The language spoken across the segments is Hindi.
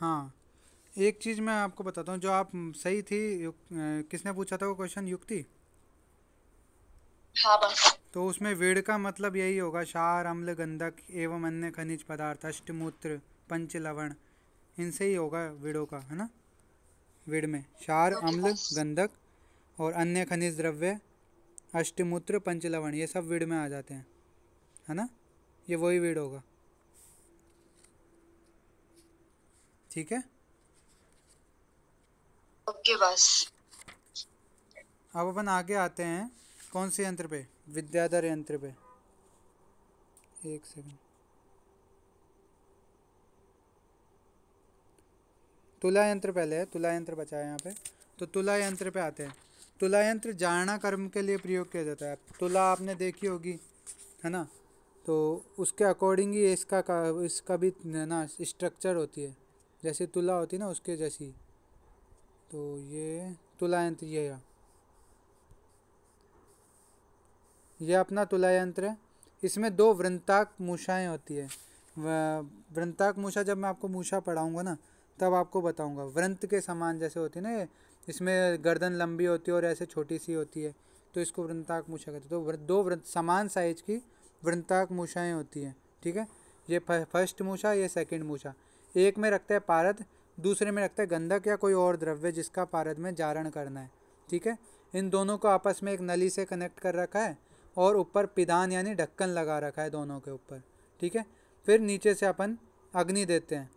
हाँ एक चीज़ मैं आपको बताता हूँ जो आप सही थी किसने पूछा था वो क्वेश्चन युक्ति हाँ तो उसमें वेड़ का मतलब यही होगा क्षार अम्ल गंधक एवं अन्य खनिज पदार्थ अष्टमूत्र पंच लवण इनसे ही होगा वेड़ों का है ना वेड़ में क्षार अम्ल गंधक और अन्य खनिज द्रव्य अष्टमूत्र पंच लवण ये सब वेड़ में आ जाते हैं है ना ये वही वेड़ होगा ठीक है ओके बस अब अपन आगे आते हैं कौन से यंत्र पे विद्याधर यंत्र पे एक सेकंड तुला यंत्र पहले है तुला यंत्र बचा है यहाँ पे तो तुला यंत्र पे आते हैं तुला यंत्र जारणा कर्म के लिए प्रयोग किया जाता है तुला आपने देखी होगी है ना तो उसके अकॉर्डिंग ही इसका का, इसका भी ना स्ट्रक्चर होती है जैसे तुला होती ना उसके जैसी तो ये तुला यंत्र ये है यह अपना तुला यंत्र है इसमें दो वृंताक मूछाएँ होती है वृंताक मूछा जब मैं आपको मूछा पढ़ाऊँगा ना तब आपको बताऊँगा वृंत के समान जैसे होती है ना इसमें गर्दन लंबी होती है और ऐसे छोटी सी होती है तो इसको वृंताक मूछा कहते हैं तो दो वृंत समान साइज की वृंताक मूछाएँ होती हैं ठीक है ये फर्स्ट मूछा ये सेकेंड मूछा एक में रखते हैं पारद दूसरे में रखते हैं गंधक या कोई और द्रव्य जिसका पारद में जारण करना है ठीक है इन दोनों को आपस में एक नली से कनेक्ट कर रखा है और ऊपर पिदान यानी ढक्कन लगा रखा है दोनों के ऊपर ठीक है फिर नीचे से अपन अग्नि देते हैं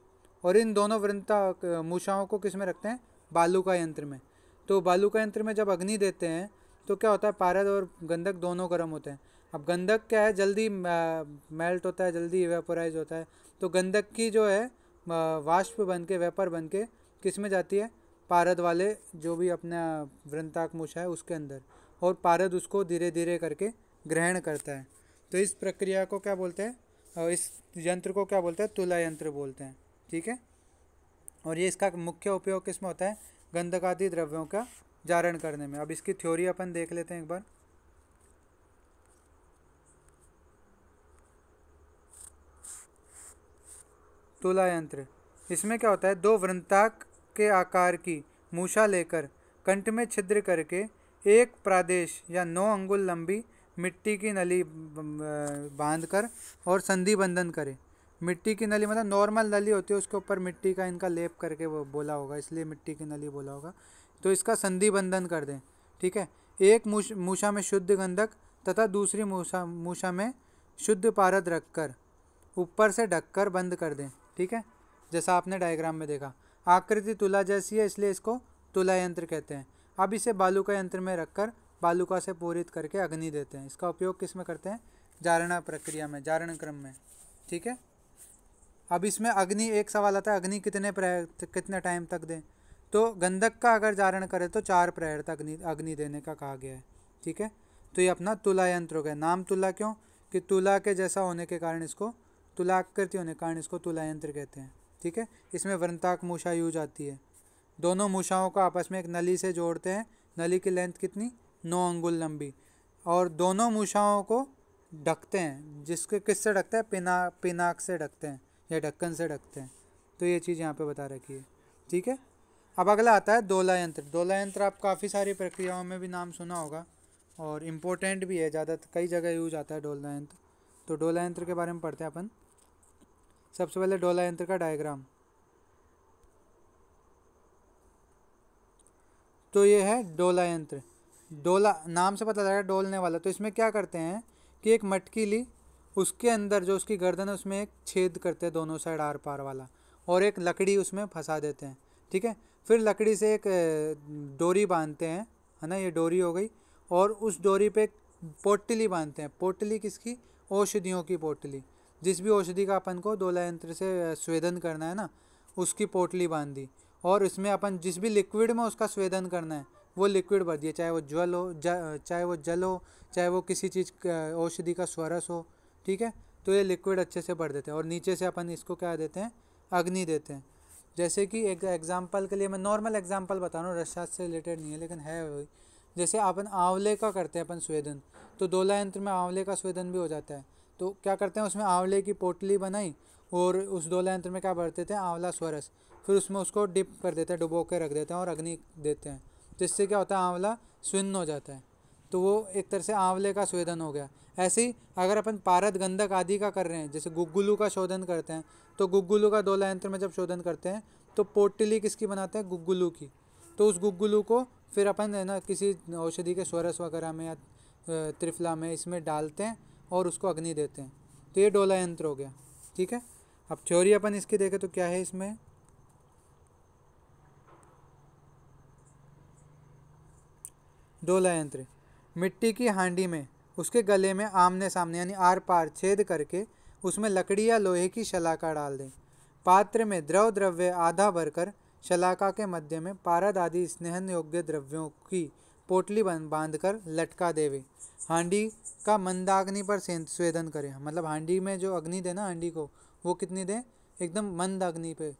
और इन दोनों वृंदा मूषाओं को किस में रखते हैं बालू का यंत्र में तो बालू का यंत्र में जब अग्नि देते हैं तो क्या होता है पारद और गंधक दोनों गर्म होते हैं अब गंधक क्या है जल्दी मेल्ट होता है जल्दी वेपोराइज होता है तो गंधक की जो है वाष्प बन के वेपर बन के किस में जाती है पारद वाले जो भी अपना वृंताकमुश है उसके अंदर और पारद उसको धीरे धीरे करके ग्रहण करता है तो इस प्रक्रिया को क्या बोलते हैं और इस यंत्र को क्या बोलते हैं तुला यंत्र बोलते हैं ठीक है और ये इसका मुख्य उपयोग किस में होता है गंधकादि द्रव्यों का जारण करने में अब इसकी थ्योरी अपन देख लेते हैं एक बार तुला यंत्र इसमें क्या होता है दो वृंताक के आकार की मूछा लेकर कंठ में छिद्र करके एक प्रादेश या नौ अंगुल लंबी मिट्टी की नली बांधकर और संधि बंधन करें मिट्टी की नली मतलब नॉर्मल नली होती है उसके ऊपर मिट्टी का इनका लेप करके वो बोला होगा इसलिए मिट्टी की नली बोला होगा तो इसका संधि बंधन कर दें ठीक है एक मूछा में शुद्ध गंधक तथा दूसरी मूछा मूछा में शुद्ध पारद रखकर ऊपर से ढककर बंद कर दें ठीक है जैसा आपने डायग्राम में देखा आकृति तुला जैसी है इसलिए इसको तुला यंत्र कहते हैं अब इसे बालू का यंत्र में रखकर बालुका से पूरित करके अग्नि देते हैं इसका उपयोग किस में करते हैं जारणा प्रक्रिया में जारण क्रम में ठीक है अब इसमें अग्नि एक सवाल आता है अग्नि कितने प्रहर कितने टाइम तक दें तो गंधक का अगर जारण करें तो चार प्रहर तक अग्नि अग्नि देने का कहा गया है ठीक है तो ये अपना तुला यंत्र हो गया नाम तुला क्यों कि तुला के जैसा होने के कारण इसको तुलाकृति होने के कारण इसको तुला यंत्र कहते हैं ठीक है इसमें वृंताक मूषा यूज आती है दोनों मूषाओं को आपस में एक नली से जोड़ते हैं नली की लेंथ कितनी नौ अंगुल लंबी और दोनों मूषाओं को ढकते हैं जिसके किससे ढकते हैं पिना पिनाक से ढकते हैं या ढक्कन से ढकते हैं तो ये चीज़ यहाँ पे बता रखी है ठीक है अब अगला आता है दोला यंत्र दोला यंत्र आप काफ़ी सारी प्रक्रियाओं में भी नाम सुना होगा और इम्पोर्टेंट भी है ज़्यादा कई जगह यूज आता है डोला यंत्र तो डोला यंत्र के बारे में पढ़ते हैं अपन सबसे पहले डोला यंत्र का डायग्राम तो ये है डोला यंत्र डोला नाम से पता लगेगा डोलने वाला तो इसमें क्या करते हैं कि एक मटकी ली उसके अंदर जो उसकी गर्दन है उसमें एक छेद करते हैं दोनों साइड आर पार वाला और एक लकड़ी उसमें फंसा देते हैं ठीक है फिर लकड़ी से एक डोरी बांधते हैं है ना ये डोरी हो गई और उस डोरी पे पोटली बांधते हैं पोटली किसकी औषधियों की पोटली जिस भी औषधि का अपन को दोला यंत्र से स्वेदन करना है ना उसकी पोटली बांध दी और इसमें अपन जिस भी लिक्विड में उसका स्वेदन करना है वो लिक्विड भर दिया चाहे वो ज्वल हो चाहे वो जल हो चाहे वो किसी चीज़ औषधि का स्वरस हो ठीक है तो ये लिक्विड अच्छे से भर देते हैं और नीचे से अपन इसको क्या देते हैं अग्नि देते हैं जैसे कि एक एग्जाम्पल के लिए मैं नॉर्मल एग्जाम्पल बता रहा हूँ रसशास्त्र से रिलेटेड नहीं है लेकिन है वही जैसे अपन आंवले का करते हैं अपन स्वेदन तो दोला यंत्र में आंवले का स्वेदन भी हो जाता है तो क्या करते हैं उसमें आंवले की पोटली बनाई और उस डोला यंत्र में क्या भरते थे आंवला स्वरस फिर उसमें उसको डिप कर देते हैं डुबो के रख देते हैं और अग्नि देते हैं जिससे क्या होता है आंवला स्विन्न हो जाता है तो वो एक तरह से आंवले का स्वेदन हो गया ऐसे ही अगर अपन पारद गंधक आदि का कर रहे हैं जैसे गुग्गुलू का शोधन करते हैं तो गुग्गुलू का दोला यंत्र में जब शोधन करते हैं तो पोटली किसकी बनाते हैं गुग्गुलू की तो उस गुग्गुलू को फिर अपन है ना किसी औषधि के स्वरस वगैरह में या त्रिफला में इसमें डालते हैं और उसको अग्नि देते हैं तो ये डोला यंत्र हो गया ठीक है अब थ्योरी अपन इसकी देखें तो क्या है इसमें डोला यंत्र मिट्टी की हांडी में उसके गले में आमने सामने यानी आर पार छेद करके उसमें लकड़ी या लोहे की शलाका डाल दें पात्र में द्रव द्रव्य आधा भरकर शलाका के मध्य में पारद आदि स्नेहन योग्य द्रव्यों की पोटली बांध कर लटका देवे हांडी का मंदाग्नि पर स्वेदन करें मतलब हांडी में जो अग्नि दे ना हांडी को वो कितनी दें एकदम मंद अग्नि पे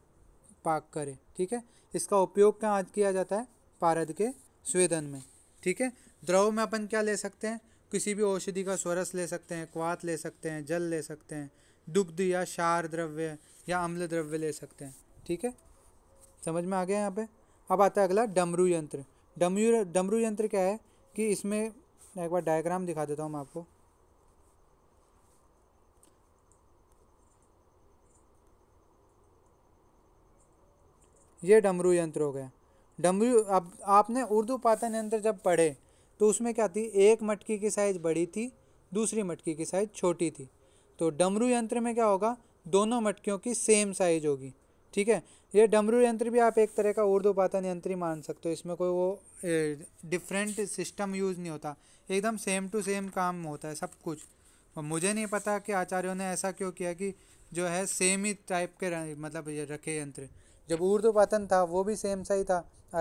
पाक करें ठीक है इसका उपयोग क्या आज किया जाता है पारद के स्वेदन में ठीक है द्रव में अपन क्या ले सकते हैं किसी भी औषधि का स्वरस ले सकते हैं क्वात ले सकते हैं जल ले सकते हैं दुग्ध या क्षार द्रव्य या अम्ल द्रव्य ले सकते हैं ठीक है समझ में आ गया यहाँ पे अब आता है अगला डमरू यंत्र डमरू डमरू यंत्र क्या है कि इसमें एक बार डायग्राम दिखा देता हूँ मैं आपको ये डमरू यंत्र हो गया डमरू अब आपने उर्दू पातन यंत्र जब पढ़े तो उसमें क्या थी एक मटकी की साइज़ बड़ी थी दूसरी मटकी की साइज़ छोटी थी तो डमरू यंत्र में क्या होगा दोनों मटकियों की सेम साइज़ होगी ठीक है ये डमरू यंत्र भी आप एक तरह का उर्दू पातन यंत्र मान सकते हो इसमें कोई वो डिफरेंट सिस्टम यूज़ नहीं होता एकदम सेम टू सेम काम होता है सब कुछ और मुझे नहीं पता कि आचार्यों ने ऐसा क्यों किया कि जो है सेम ही टाइप के मतलब ये रखे यंत्र जब उर्दू पातन था वो भी सेम सा ही था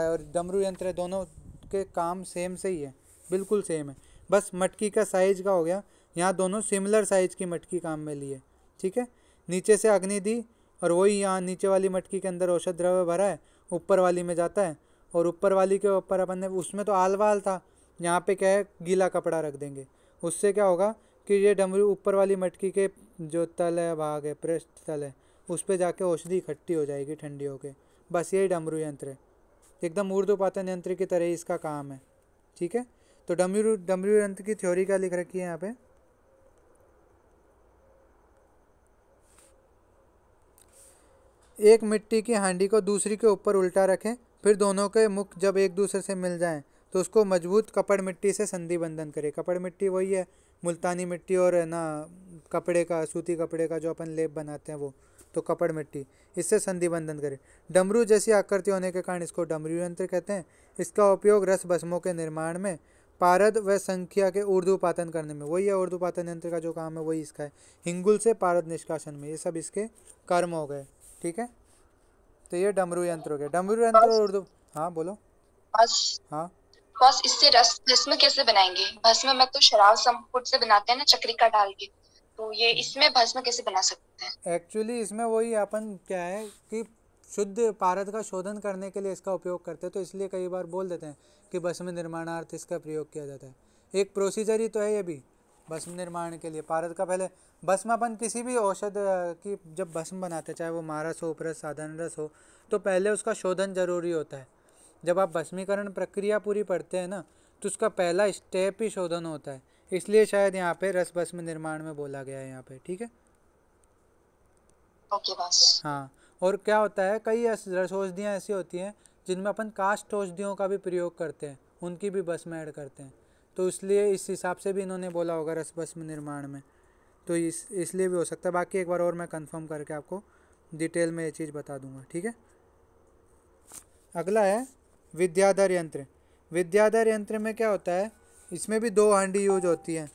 और डमरू यंत्र दोनों के काम सेम से ही है बिल्कुल सेम है बस मटकी का साइज का हो गया यहाँ दोनों सिमिलर साइज की मटकी काम में ली है ठीक है नीचे से अग्नि दी और वही यहाँ नीचे वाली मटकी के अंदर औषध द्रव्य भरा है ऊपर वाली में जाता है और ऊपर वाली के ऊपर अपन ने उसमें तो आल वाल था यहाँ पे क्या है गीला कपड़ा रख देंगे उससे क्या होगा कि ये डमरू ऊपर वाली मटकी के जो तल है भाग है पृष्ठ तल है उस पर जाके औषधि इकट्ठी हो जाएगी ठंडी होके बस यही डमरू यंत्र है एकदम ऊर्ध्वपातन यंत्र की तरह ही इसका काम है ठीक है तो डमरू डमरू यंत्र की थ्योरी क्या लिख रखी है यहाँ पे एक मिट्टी की हांडी को दूसरी के ऊपर उल्टा रखें फिर दोनों के मुख जब एक दूसरे से मिल जाएं तो उसको मजबूत कपड़ मिट्टी से संधि बंधन करें कपड़ मिट्टी वही है मुल्तानी मिट्टी और ना कपड़े का सूती कपड़े का जो अपन लेप बनाते हैं वो तो कपड़ मिट्टी इससे संधि बंधन करें डमरू जैसी आकृति होने के कारण इसको डमरू यंत्र कहते हैं इसका उपयोग रस भस्मों के निर्माण में पारद व संख्या के उर्दू पातन करने में वही है उर्दू पातन यंत्र का जो काम है वही इसका है हिंगुल से पारद निष्कासन में ये सब इसके कर्म हो गए ठीक है तो ये डमरू यंत्र हो गया डमरू यंत्र उर्दू हाँ बोलो हाँ बस इससे रस भस्म कैसे बनाएंगे भस्म में तो शराब संपुट से बनाते हैं ना चक्रिका डाल के तो ये इसमें भस्म कैसे बना सकते हैं एक्चुअली इसमें वही अपन क्या है कि शुद्ध पारद का शोधन करने के लिए इसका उपयोग करते हैं तो इसलिए कई बार बोल देते हैं कि भस्म निर्माणार्थ इसका प्रयोग किया जाता है एक प्रोसीजर ही तो है ये भी भस्म निर्माण के लिए पारद का पहले भस्म अपन किसी भी औषध की जब भस्म बनाते हैं चाहे वो मारस हो उपरस साधारण रस हो तो पहले उसका शोधन जरूरी होता है जब आप भस्मीकरण प्रक्रिया पूरी पढ़ते हैं ना तो उसका पहला स्टेप ही शोधन होता है इसलिए शायद यहाँ पे रस भस्म निर्माण में बोला गया है यहाँ पे ठीक है okay, हाँ और क्या होता है कई रस औषधियाँ ऐसी होती हैं जिनमें अपन कास्ट औषधियों का भी प्रयोग करते हैं उनकी भी भस्म ऐड करते हैं तो इसलिए इस हिसाब से भी इन्होंने बोला होगा रस भस्म निर्माण में तो इस इसलिए भी हो सकता है बाकी एक बार और मैं कंफर्म करके आपको डिटेल में ये चीज़ बता दूंगा ठीक है अगला है विद्याधर यंत्र विद्याधर यंत्र में क्या होता है इसमें भी दो हंडी यूज होती है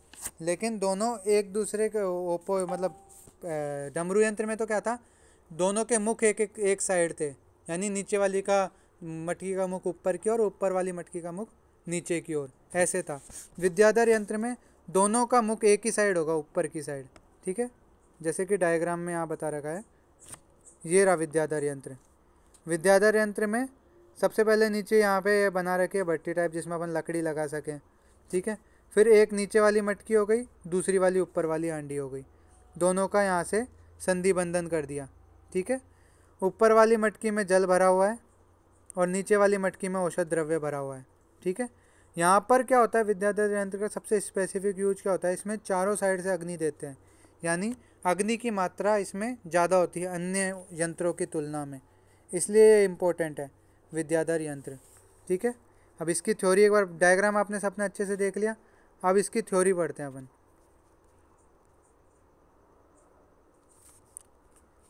लेकिन दोनों एक दूसरे के ओपो मतलब डमरू यंत्र में तो क्या था दोनों के मुख एक एक, एक साइड थे यानी नीचे वाली का मटकी का मुख ऊपर की ओर ऊपर वाली मटकी का मुख नीचे की ओर ऐसे था विद्याधर यंत्र में दोनों का मुख एक ही साइड होगा ऊपर की साइड ठीक है जैसे कि डायग्राम में यहाँ बता रखा है ये रहा विद्याधर यंत्र विद्याधर यंत्र में सबसे पहले नीचे यहाँ पे बना रखे है भट्टी टाइप जिसमें अपन लकड़ी लगा सकें ठीक है फिर एक नीचे वाली मटकी हो गई दूसरी वाली ऊपर वाली हांडी हो गई दोनों का यहाँ से संधि बंधन कर दिया ठीक है ऊपर वाली मटकी में जल भरा हुआ है और नीचे वाली मटकी में औषध द्रव्य भरा हुआ है ठीक है यहाँ पर क्या होता है विद्याधर यंत्र का सबसे स्पेसिफिक यूज क्या होता है इसमें चारों साइड से अग्नि देते हैं यानी अग्नि की मात्रा इसमें ज़्यादा होती है अन्य यंत्रों की तुलना में इसलिए ये इम्पोर्टेंट है विद्याधर यंत्र ठीक है अब इसकी थ्योरी एक बार डायग्राम आपने सबने अच्छे से देख लिया अब इसकी थ्योरी पढ़ते हैं अपन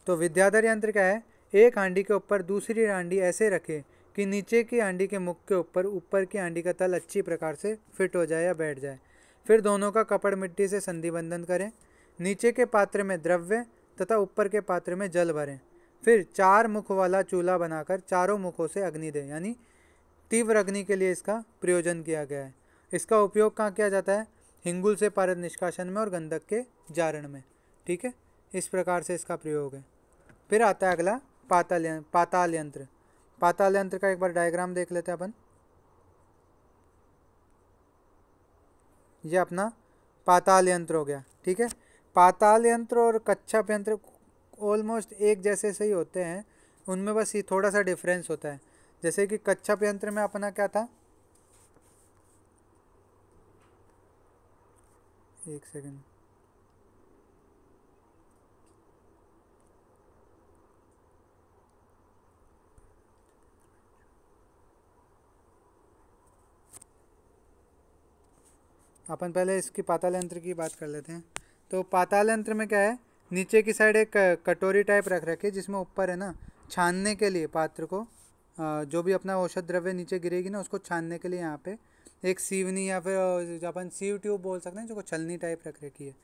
तो विद्याधर यंत्र क्या है एक हांडी के ऊपर दूसरी हांडी ऐसे रखे कि नीचे की आंडी के मुख के ऊपर ऊपर की आंडी का तल अच्छी प्रकार से फिट हो जाए या बैठ जाए फिर दोनों का कपड़ मिट्टी से संधिबंधन करें नीचे के पात्र में द्रव्य तथा ऊपर के पात्र में जल भरें फिर चार मुख वाला चूल्हा बनाकर चारों मुखों से अग्नि दें यानी तीव्र अग्नि के लिए इसका प्रयोजन किया गया है इसका उपयोग कहाँ किया जाता है हिंगुल से पारद निष्कासन में और गंधक के जारण में ठीक है इस प्रकार से इसका प्रयोग है फिर आता है अगला पाताल पाताल यंत्र पाताल यंत्र का एक बार डायग्राम देख लेते हैं अपन ये अपना पाताल यंत्र हो गया ठीक है पाताल यंत्र और कच्छप यंत्र ऑलमोस्ट एक जैसे से ही होते हैं उनमें बस ये थोड़ा सा डिफरेंस होता है जैसे कि कच्छप यंत्र में अपना क्या था एक सेकंड अपन पहले इसकी पाताल यंत्र की बात कर लेते हैं तो पाताल यंत्र में क्या है नीचे की साइड एक कटोरी टाइप रख रखी है जिसमें ऊपर है ना छानने के लिए पात्र को जो भी अपना औषध द्रव्य नीचे गिरेगी ना उसको छानने के लिए यहाँ पे एक सीवनी या फिर अपन सीव ट्यूब बोल सकते हैं जो को छलनी टाइप रख रखी है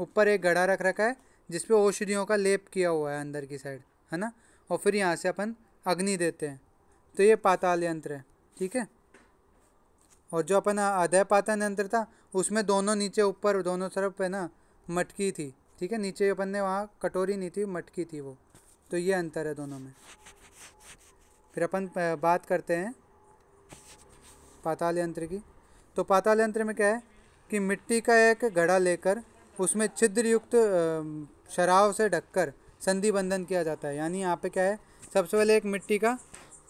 ऊपर एक गढ़ा रख रखा है जिसपे औषधियों का लेप किया हुआ है अंदर की साइड है ना और फिर यहाँ से अपन अग्नि देते हैं तो ये पाताल यंत्र है ठीक है और जो अपन आधा पाता यंत्र था उसमें दोनों नीचे ऊपर दोनों तरफ है ना मटकी थी ठीक है नीचे अपन ने वहाँ कटोरी नहीं थी मटकी थी वो तो ये अंतर है दोनों में फिर अपन बात करते हैं पाताल यंत्र की तो पाताल यंत्र में क्या है कि मिट्टी का एक घड़ा लेकर उसमें छिद्र युक्त शराब से ढककर संधि बंधन किया जाता है यानी यहाँ पे क्या है सबसे पहले एक मिट्टी का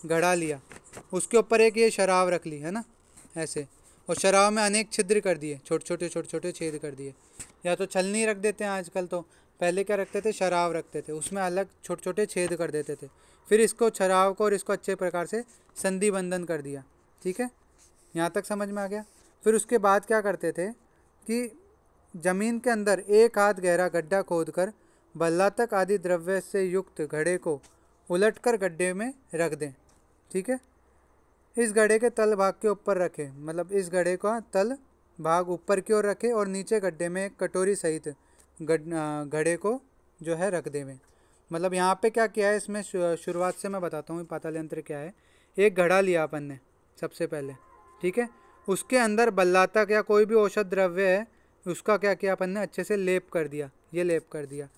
घड़ा लिया उसके ऊपर एक ये शराब रख ली है ना ऐसे और शराब में अनेक छिद्र कर दिए छोटे छोटे छोटे छोटे छेद कर दिए या तो छलनी रख देते हैं आजकल तो पहले क्या रखते थे शराब रखते थे उसमें अलग छोटे छोटे छेद कर देते थे फिर इसको शराब को और इसको अच्छे प्रकार से संधि बंधन कर दिया ठीक है यहाँ तक समझ में आ गया फिर उसके बाद क्या करते थे कि जमीन के अंदर एक हाथ गहरा गड्ढा खोद कर तक आदि द्रव्य से युक्त घड़े को कर गड्ढे में रख दें ठीक है इस गड्ढे के तल भाग के ऊपर रखें मतलब इस गड्ढे का तल भाग ऊपर की ओर रखें और नीचे गड्ढे में कटोरी सहित घड़े को जो है रख देवें मतलब यहाँ पे क्या किया है इसमें शुरुआत से मैं बताता हूँ पाताल यंत्र क्या है एक घड़ा लिया अपन ने सबसे पहले ठीक है उसके अंदर बल्लातक या कोई भी औषध द्रव्य है उसका क्या किया अपन ने अच्छे से लेप कर दिया ये लेप कर दिया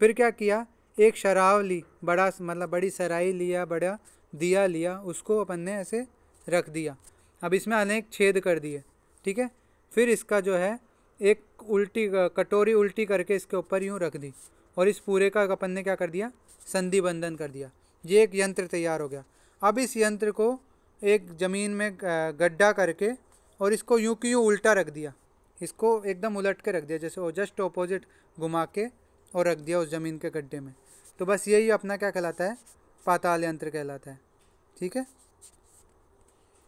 फिर क्या किया एक शराब ली बड़ा मतलब बड़ी सराई लिया बड़ा दिया लिया उसको अपन ने ऐसे रख दिया अब इसमें अनेक छेद कर दिए ठीक है फिर इसका जो है एक उल्टी कटोरी उल्टी करके इसके ऊपर यूँ रख दी और इस पूरे का अपन ने क्या कर दिया संधि बंधन कर दिया ये एक यंत्र तैयार हो गया अब इस यंत्र को एक ज़मीन में गड्ढा करके और इसको यूँ की यूँ उल्टा रख दिया इसको एकदम उलट के रख दिया जैसे वो जस्ट अपोजिट घुमा के और रख दिया उस ज़मीन के गड्ढे में तो बस यही अपना क्या कहलाता है पाताल यंत्र कहलाता है ठीक है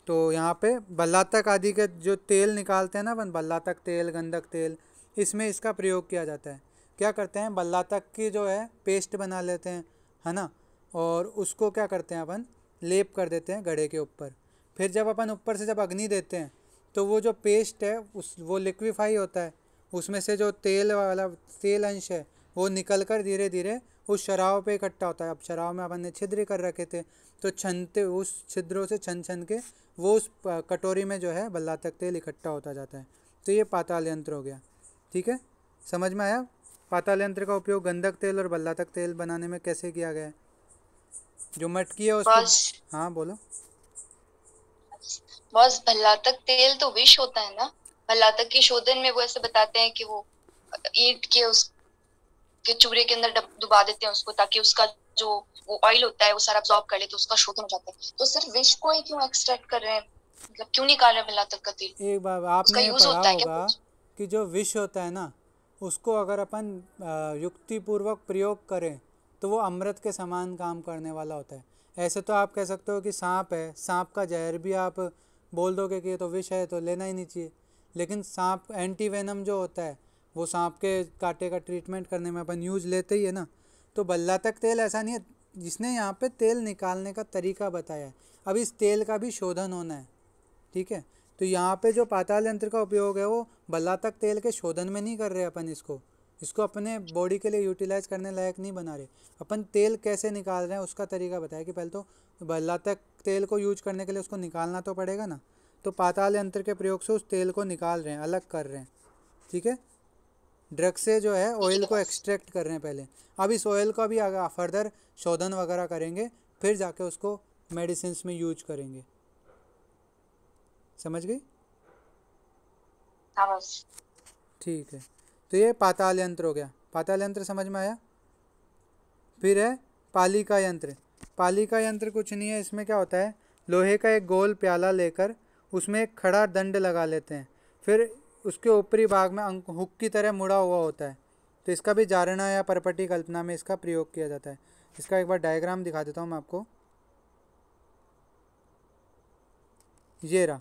तो यहाँ पे बल्लातक आदि के जो तेल निकालते हैं ना अपन बल्लातक तेल गंधक तेल इसमें इसका प्रयोग किया जाता है क्या करते हैं बल्लातक की जो है पेस्ट बना लेते हैं है ना और उसको क्या करते हैं अपन लेप कर देते हैं गड़े के ऊपर फिर जब अपन ऊपर से जब अग्नि देते हैं तो वो जो पेस्ट है उस वो लिक्विफाई होता है उसमें से जो तेल वाला तेल अंश है वो निकल कर धीरे धीरे उस शराब पे इकट्ठा होता है अब शराब में अपन ने छिद्र कर रखे थे तो छनते उस छिद्रों से छन छन के वो उस कटोरी में जो है बल्ला तक तेल इकट्ठा होता जाता है तो ये पाताल यंत्र हो गया ठीक है समझ में आया पाताल यंत्र का उपयोग गंधक तेल और बल्ला तक तेल बनाने में कैसे किया गया जो मटकी है उसको हाँ बोलो बस भल्ला तक तेल तो विष होता है ना भल्ला तक के शोधन में वो ऐसे बताते हैं कि वो ईट के उस के चूरे के अंदर दुबा देते हैं उसको ताकि उसका जो वो ऑयल होता है वो सारा अब्जॉर्ब कर ले तो उसका शोधन हो जाता है तो सिर्फ विश को ही क्यों एक्सट्रैक्ट कर रहे हैं मतलब क्यों निकाल रहे मिला तक का तेल एक बार यूज होता है क्या कि जो विष होता है ना उसको अगर अपन युक्ति पूर्वक प्रयोग करें तो वो अमृत के समान काम करने वाला होता है ऐसे तो आप कह सकते हो कि सांप है सांप का जहर भी आप बोल दोगे कि ये तो विष है तो लेना ही नहीं चाहिए लेकिन सांप एंटी वेनम जो होता है वो सांप के काटे का ट्रीटमेंट करने में अपन यूज लेते ही है ना तो बल्ला तक तेल ऐसा नहीं है जिसने यहाँ पे तेल निकालने का तरीका बताया है अब इस तेल का भी शोधन होना है ठीक है तो यहाँ पे जो पाताल यंत्र का उपयोग है वो बल्ला तक तेल के शोधन में नहीं कर रहे अपन इसको इसको अपने बॉडी के लिए यूटिलाइज करने लायक नहीं बना रहे अपन तेल कैसे निकाल रहे हैं उसका तरीका बताया कि पहले तो बल्ला तक तेल को यूज करने के लिए उसको निकालना तो पड़ेगा ना तो पाताल यंत्र के प्रयोग से उस तेल को निकाल रहे हैं अलग कर रहे हैं ठीक है ड्रग से जो है ऑयल को एक्सट्रैक्ट कर रहे हैं पहले अब इस ऑयल का भी अगर फर्दर शोधन वगैरह करेंगे फिर जाके उसको मेडिसिन में यूज करेंगे समझ गई हाँ, ठीक है तो ये पाताल यंत्र हो गया पाताल यंत्र समझ में आया फिर है पालिका यंत्र पालिका यंत्र कुछ नहीं है इसमें क्या होता है लोहे का एक गोल प्याला लेकर उसमें एक खड़ा दंड लगा लेते हैं फिर उसके ऊपरी भाग में अंक हुक की तरह मुड़ा हुआ होता है तो इसका भी जारणा या परपटी कल्पना में इसका प्रयोग किया जाता है इसका एक बार डायग्राम दिखा देता हूँ मैं आपको ये रहा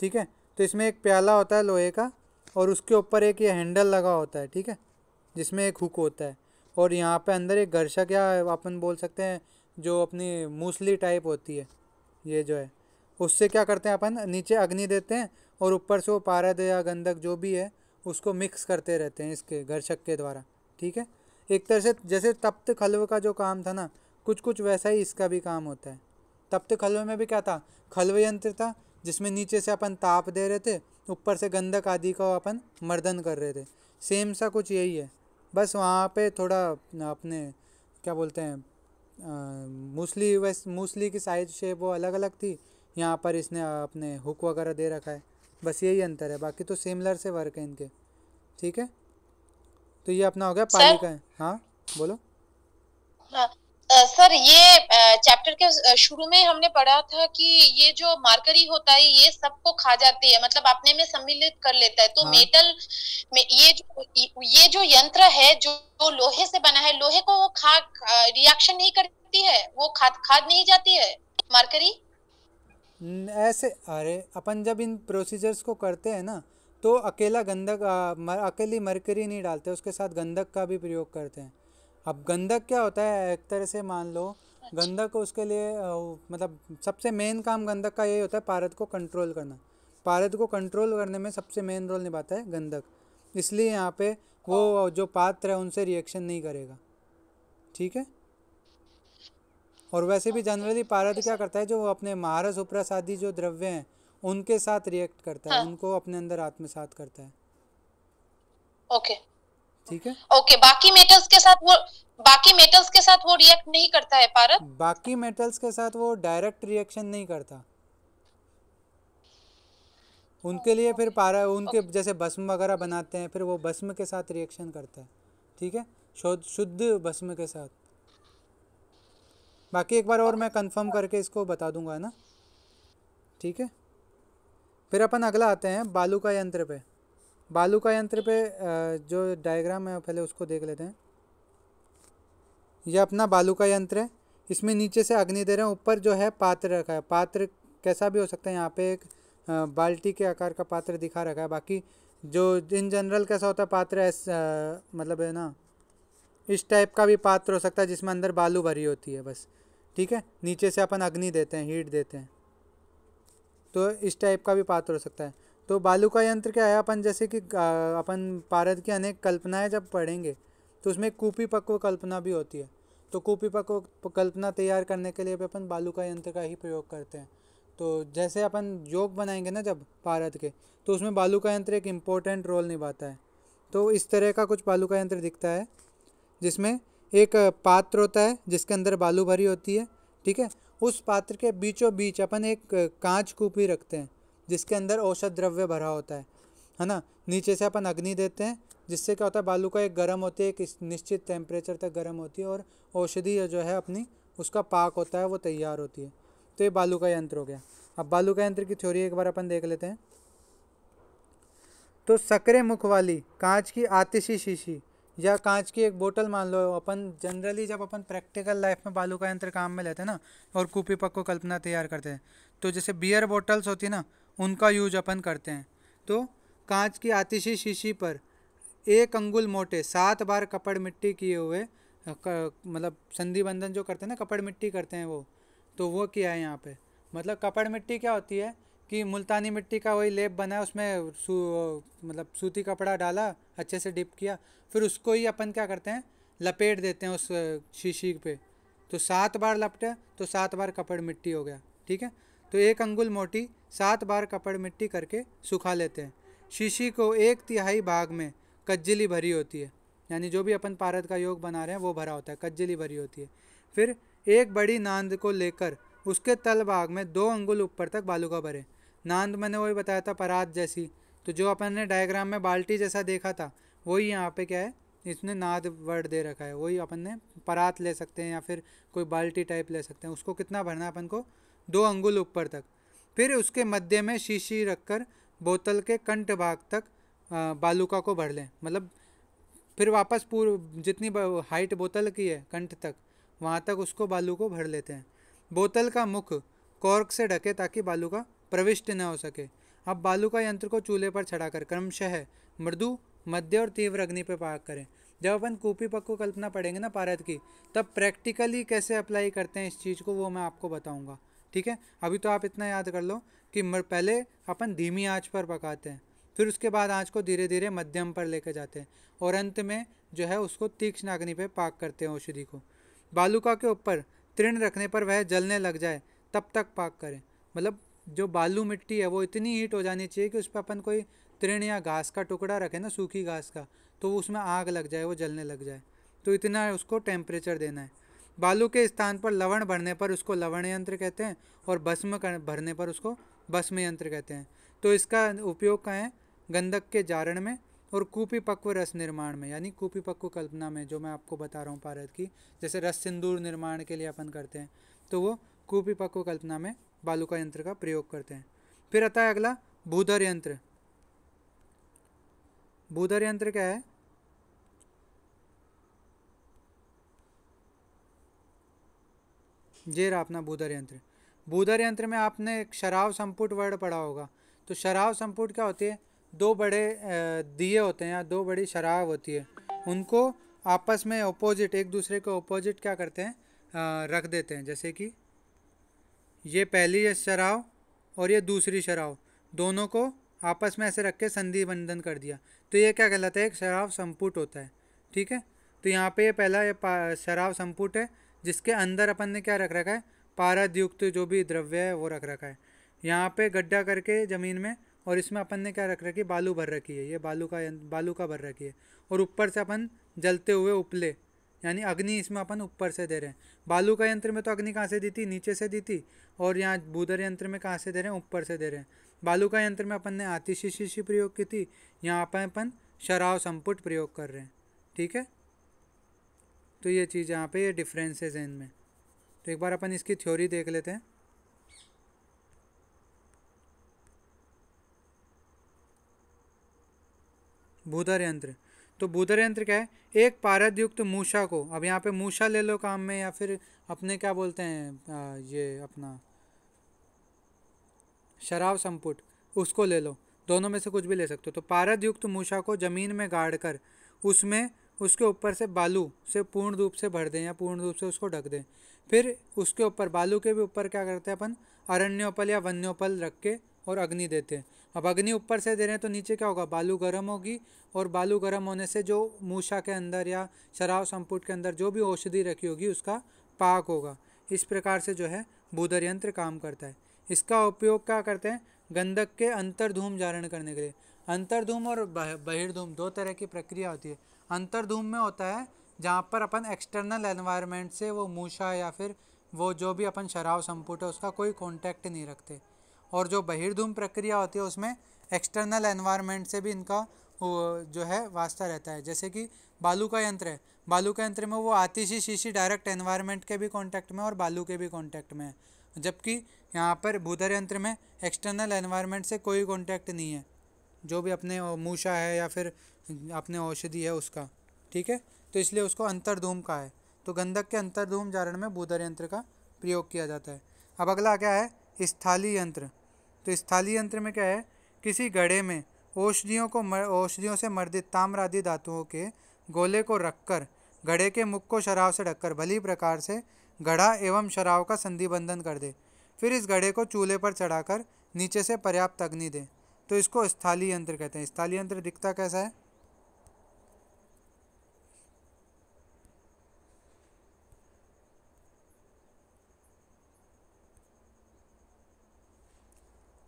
ठीक है तो इसमें एक प्याला होता है लोहे का और उसके ऊपर एक ये हैंडल लगा होता है ठीक है जिसमें एक हुक होता है और यहाँ पे अंदर एक घर्षक या अपन बोल सकते हैं जो अपनी मूसली टाइप होती है ये जो है उससे क्या करते हैं अपन नीचे अग्नि देते हैं और ऊपर से वो पारद या गंधक जो भी है उसको मिक्स करते रहते हैं इसके घर्षक के द्वारा ठीक है एक तरह से जैसे तप्त खलव का जो काम था ना कुछ कुछ वैसा ही इसका भी काम होता है तप्त खलवे में भी क्या था खलव यंत्र था जिसमें नीचे से अपन ताप दे रहे थे ऊपर से गंधक आदि का अपन मर्दन कर रहे थे सेम सा कुछ यही है बस वहाँ पे थोड़ा अपने क्या बोलते हैं मूसली वैस मूसली की साइज शेप वो अलग अलग थी यहाँ पर इसने अपने हुक वगैरह दे रखा है बस यही अंतर है बाकी तो सिमिलर से वर्क है इनके ठीक है तो ये अपना हो गया पालिका है हाँ बोलो सर हाँ, ये चैप्टर के शुरू में हमने पढ़ा था कि ये जो मार्करी होता है ये सबको खा जाती है मतलब अपने में सम्मिलित कर लेता है तो हाँ। मेटल में ये जो ये जो यंत्र है जो, जो लोहे से बना है लोहे को वो खा रिएक्शन नहीं करती है वो खाद खाद नहीं जाती है मार्करी ऐसे अरे अपन जब इन प्रोसीजर्स को करते हैं ना तो अकेला गंधक मर, अकेली मरकरी नहीं डालते उसके साथ गंधक का भी प्रयोग करते हैं अब गंधक क्या होता है एक तरह से मान लो गंदक अच्छा। गंधक उसके लिए मतलब सबसे मेन काम गंधक का यही होता है पारद को कंट्रोल करना पारद को कंट्रोल करने में सबसे मेन रोल निभाता है गंधक इसलिए यहाँ पे वो हाँ। जो पात्र है उनसे रिएक्शन नहीं करेगा ठीक है और वैसे भी जनरली पारद क्या करता है जो अपने महारस उपरासादी जो द्रव्य हैं उनके साथ रिएक्ट करता है हाँ। उनको अपने अंदर आत्मसात करता है ओके ठीक है ओके बाकी मेटल्स के साथ वो बाकी मेटल्स के साथ वो रिएक्ट नहीं करता है पारद बाकी मेटल्स के साथ वो डायरेक्ट रिएक्शन नहीं करता उनके लिए फिर पारा उनके जैसे भस्म वगैरह बनाते हैं फिर वो भस्म के साथ रिएक्शन करता है ठीक है शुद्ध भस्म के साथ बाकी एक बार और मैं कंफर्म करके इसको बता दूंगा ना ठीक है फिर अपन अगला आते हैं बालू का यंत्र पे बालू का यंत्र पे जो डायग्राम है पहले उसको देख लेते हैं यह अपना बालू का यंत्र है इसमें नीचे से अग्नि दे रहे हैं ऊपर जो है पात्र रखा है पात्र कैसा भी हो सकता है यहाँ पे एक बाल्टी के आकार का पात्र दिखा रखा है बाकी जो इन जनरल कैसा होता है पात्र ऐस मतलब है ना इस टाइप का भी पात्र हो सकता है जिसमें अंदर बालू भरी होती है बस ठीक है नीचे से अपन अग्नि देते हैं हीट देते हैं तो इस टाइप का भी पात्र हो सकता है तो बालू का यंत्र क्या है अपन जैसे कि अपन भारत की अनेक कल्पनाएं जब पढ़ेंगे तो उसमें कूपी पक्व कल्पना भी होती है तो कूपी पक्व कल्पना तैयार करने के लिए भी अपन बालू का यंत्र का ही प्रयोग करते हैं तो जैसे अपन योग बनाएंगे ना जब भारत के तो उसमें बालू का यंत्र एक इम्पोर्टेंट रोल निभाता है तो इस तरह का कुछ बालू का यंत्र दिखता है जिसमें एक पात्र होता है जिसके अंदर बालू भरी होती है ठीक है उस पात्र के बीचों बीच अपन एक कांच कूपी रखते हैं जिसके अंदर औषध द्रव्य भरा होता है है ना नीचे से अपन अग्नि देते हैं जिससे क्या होता है बालू का एक गर्म होती है एक निश्चित टेम्परेचर तक गर्म होती है और औषधि जो है अपनी उसका पाक होता है वो तैयार होती है तो ये बालू का यंत्र हो गया अब बालू का यंत्र की थ्योरी एक बार अपन देख लेते हैं तो सकरे मुख वाली कांच की आतिशी शीशी या कांच की एक बोतल मान लो अपन जनरली जब अपन प्रैक्टिकल लाइफ में बालू का यंत्र काम में लेते हैं ना और कूपी पक्को कल्पना तैयार करते हैं तो जैसे बियर बोटल्स होती ना उनका यूज अपन करते हैं तो कांच की आतिशी शीशी पर एक अंगुल मोटे सात बार कपड़ मिट्टी किए हुए मतलब संधि बंधन जो करते हैं ना कपड़ मिट्टी करते हैं वो तो वो किया है यहाँ पे मतलब कपड़ मिट्टी क्या होती है कि मुल्तानी मिट्टी का वही लेप बना उसमें सू, मतलब सूती कपड़ा डाला अच्छे से डिप किया फिर उसको ही अपन क्या करते हैं लपेट देते हैं उस शीशी पे तो सात बार लपटे तो सात बार कपड़ मिट्टी हो गया ठीक है तो एक अंगुल मोटी सात बार कपड़ मिट्टी करके सुखा लेते हैं शीशी को एक तिहाई भाग में कज्जली भरी होती है यानी जो भी अपन पारद का योग बना रहे हैं वो भरा होता है कज्जली भरी होती है फिर एक बड़ी नांद को लेकर उसके तल भाग में दो अंगुल ऊपर तक बालू का भरे नांद मैंने वही बताया था परात जैसी तो जो अपन ने डायग्राम में बाल्टी जैसा देखा था वही यहाँ पे क्या है इसने नाद वर्ड दे रखा है वही अपन ने परात ले सकते हैं या फिर कोई बाल्टी टाइप ले सकते हैं उसको कितना भरना है अपन को दो अंगुल ऊपर तक फिर उसके मध्य में शीशी रखकर बोतल के कंठ भाग तक बालूका को भर लें मतलब फिर वापस पूर्व जितनी हाइट बोतल की है कंठ तक वहाँ तक उसको बालू को भर लेते हैं बोतल का मुख कॉर्क से ढके ताकि बालू का प्रविष्ट न हो सके अब बालू का यंत्र को चूल्हे पर चढ़ाकर क्रमशः मृदु मध्य और तीव्र अग्नि पर पाक करें जब अपन कूपी पक को कल्पना पड़ेंगे ना पारद की तब प्रैक्टिकली कैसे अप्लाई करते हैं इस चीज़ को वो मैं आपको बताऊंगा ठीक है अभी तो आप इतना याद कर लो कि पहले अपन धीमी आँच पर पकाते हैं फिर उसके बाद आँच को धीरे धीरे मध्यम पर लेकर जाते हैं और अंत में जो है उसको तीक्ष्ण अग्नि पर पाक करते हैं औषधि को बालुका के ऊपर तृण रखने पर वह जलने लग जाए तब तक पाक करें मतलब जो बालू मिट्टी है वो इतनी हीट हो जानी चाहिए कि उस पर अपन कोई तृण या घास का टुकड़ा रखे ना सूखी घास का तो उसमें आग लग जाए वो जलने लग जाए तो इतना उसको टेम्परेचर देना है बालू के स्थान पर लवण भरने पर उसको लवण यंत्र कहते हैं और भस्म भरने पर उसको भस्म यंत्र कहते हैं तो इसका उपयोग कहें गंधक के जारण में और कूपी पक्व रस निर्माण में यानी कूपी पक्व कल्पना में जो मैं आपको बता रहा हूँ भारत की जैसे रस सिंदूर निर्माण के लिए अपन करते हैं तो वो कूपी पक्व कल्पना में बालू का यंत्र का प्रयोग करते हैं फिर आता है अगला भूधर यंत्र भूधर यंत्र क्या है जे रहा अपना भूधर यंत्र भूधर यंत्र में आपने एक शराव संपुट वर्ड पढ़ा होगा तो शराव संपुट क्या होती है दो बड़े दिए होते हैं या दो बड़ी शराब होती है उनको आपस में ऑपोजिट एक दूसरे के ऑपोजिट क्या करते हैं रख देते हैं जैसे कि ये पहली शराव और ये दूसरी शराव दोनों को आपस में ऐसे रख के संधि बंधन कर दिया तो ये क्या कहलाता है एक शराब संपुट होता है ठीक है तो यहाँ पे ये पहला ये शराब संपुट है जिसके अंदर अपन ने क्या रख रखा है पारादयुक्त जो भी द्रव्य है वो रख रखा है यहाँ पे गड्ढा करके ज़मीन में और इसमें अपन ने क्या रख रखी बालू भर रखी है ये बालू का बालू का भर रखी है और ऊपर से अपन जलते हुए उपले यानी अग्नि इसमें अपन ऊपर से दे रहे हैं बालू का यंत्र में तो अग्नि कहाँ से दी थी नीचे से दी थी और यहाँ भूदर यंत्र में कहाँ से दे रहे हैं ऊपर से दे रहे हैं बालू का यंत्र में अपन ने आतिशी शीशी प्रयोग की थी यहाँ पर अपन शराव संपुट प्रयोग कर रहे हैं ठीक है तो ये चीज़ यहाँ पे ये डिफरेंसेज हैं इनमें तो एक बार अपन इसकी थ्योरी देख लेते हैं भूधर यंत्र तो बुधर यंत्र क्या है एक पारदयुक्त मूषा को अब यहाँ पे मूषा ले लो काम में या फिर अपने क्या बोलते हैं ये अपना शराब संपुट उसको ले लो दोनों में से कुछ भी ले सकते हो तो पारदयुक्त मूषा को जमीन में गाड़ कर उसमें उसके ऊपर से बालू से पूर्ण रूप से भर दें या पूर्ण रूप से उसको ढक दें फिर उसके ऊपर बालू के भी ऊपर क्या करते हैं अपन अरण्योपल या वन्योपल रख के और अग्नि देते हैं अब अग्नि ऊपर से दे रहे हैं तो नीचे क्या होगा बालू गर्म होगी और बालू गर्म होने से जो मूषा के अंदर या शराब संपुट के अंदर जो भी औषधि रखी होगी उसका पाक होगा इस प्रकार से जो है भूदर यंत्र काम करता है इसका उपयोग क्या करते हैं गंधक के अंतर्धूम जारण करने के लिए अंतर्धूम और बहिर्धूम दो तरह की प्रक्रिया होती है अंतर्धूम में होता है जहाँ पर अपन एक्सटर्नल एनवायरनमेंट से वो मूषा या फिर वो जो भी अपन शराब संपुट है उसका कोई कॉन्टैक्ट नहीं रखते और जो बहिर्धूम प्रक्रिया होती है उसमें एक्सटर्नल एनवायरनमेंट से भी इनका जो है वास्ता रहता है जैसे कि बालू का यंत्र है बालू का यंत्र में वो आतिशी शीशी डायरेक्ट एनवायरनमेंट के भी कांटेक्ट में और बालू के भी कांटेक्ट में है जबकि यहाँ पर भूधर यंत्र में एक्सटर्नल एनवायरनमेंट से कोई कांटेक्ट नहीं है जो भी अपने मूषा है या फिर अपने औषधि है उसका ठीक है तो इसलिए उसको अंतर्धूम का है तो गंधक के अंतर्धूम जारण में भूधर यंत्र का प्रयोग किया जाता है अब अगला क्या है स्थाली यंत्र तो स्थालीय यंत्र में क्या है किसी गढ़े में औषधियों को औषधियों से मर्दित ताम्रादि धातुओं के गोले को रखकर गढ़े के मुख को शराब से ढककर भली प्रकार से गढ़ा एवं शराब का संधि बंधन कर दे फिर इस गढ़े को चूल्हे पर चढ़ाकर नीचे से पर्याप्त अग्नि दे तो इसको स्थालीय यंत्र कहते हैं स्थालीय यंत्र दिखता कैसा है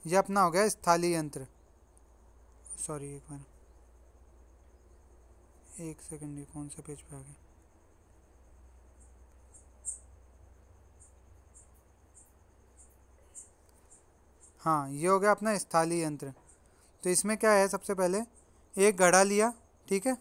ये अपना हो गया स्थाली यंत्र सॉरी एक बार एक सेकंड ये कौन सा पेज पे आ गया हाँ ये हो गया अपना स्थाली यंत्र तो इसमें क्या है सबसे पहले एक घड़ा लिया ठीक है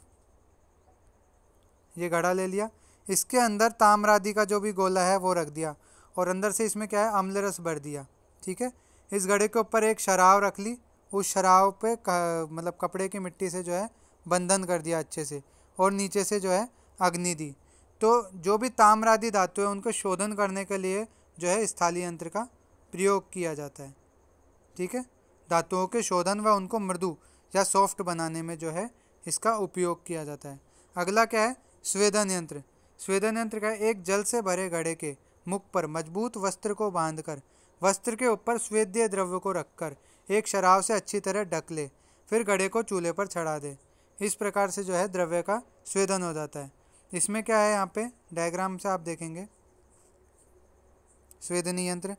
ये घड़ा ले लिया इसके अंदर ताम्रादि का जो भी गोला है वो रख दिया और अंदर से इसमें क्या है अम्ल रस भर दिया ठीक है इस घड़े के ऊपर एक शराब रख ली उस शराब पे मतलब कपड़े की मिट्टी से जो है बंधन कर दिया अच्छे से और नीचे से जो है अग्नि दी तो जो भी ताम्रादि धातु है उनको शोधन करने के लिए जो है स्थाली यंत्र का प्रयोग किया जाता है ठीक है धातुओं के शोधन व उनको मृदु या सॉफ्ट बनाने में जो है इसका उपयोग किया जाता है अगला क्या है स्वेदन यंत्र स्वेदन यंत्र का एक जल से भरे घड़े के मुख पर मजबूत वस्त्र को बांधकर वस्त्र के ऊपर स्वेदीय द्रव्य को रखकर एक शराब से अच्छी तरह ढक ले फिर घड़े को चूल्हे पर चढ़ा दे इस प्रकार से जो है द्रव्य का स्वेदन हो जाता है इसमें क्या है यहाँ पे डायग्राम से आप देखेंगे स्वेदनी यंत्र